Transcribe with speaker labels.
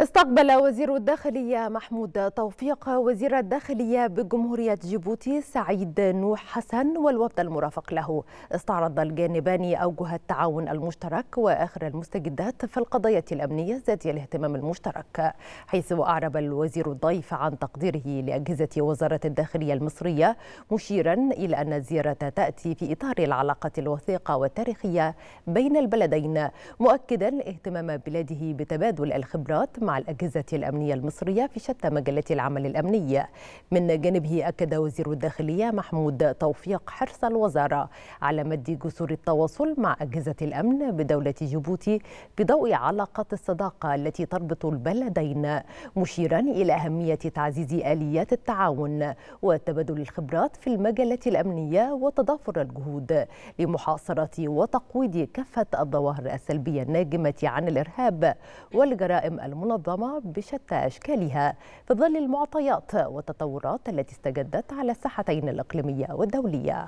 Speaker 1: استقبل وزير الداخلية محمود توفيق وزير الداخلية بجمهورية جيبوتي سعيد نوح حسن والوفد المرافق له استعرض الجانبان أوجه التعاون المشترك وآخر المستجدات في القضايا الأمنية ذات الاهتمام المشترك حيث أعرب الوزير الضيف عن تقديره لأجهزة وزارة الداخلية المصرية مشيرا إلى أن الزيارة تأتي في إطار العلاقة الوثيقة والتاريخية بين البلدين مؤكدا اهتمام بلاده بتبادل الخبرات مع الأجهزة الأمنية المصرية في شتى مجالات العمل الأمني من جانبه أكد وزير الداخلية محمود توفيق حرص الوزارة على مد جسور التواصل مع أجهزة الأمن بدولة جيبوتي في ضوء علاقات الصداقة التي تربط البلدين مشيرا إلى أهمية تعزيز آليات التعاون وتبادل الخبرات في المجالات الأمنية وتضافر الجهود لمحاصرة وتقويض كافة الظواهر السلبية الناجمة عن الإرهاب والجرائم المنظمة المنظمة بشتى أشكالها في ظل المعطيات والتطورات التي استجدت على الساحتين الإقليمية والدولية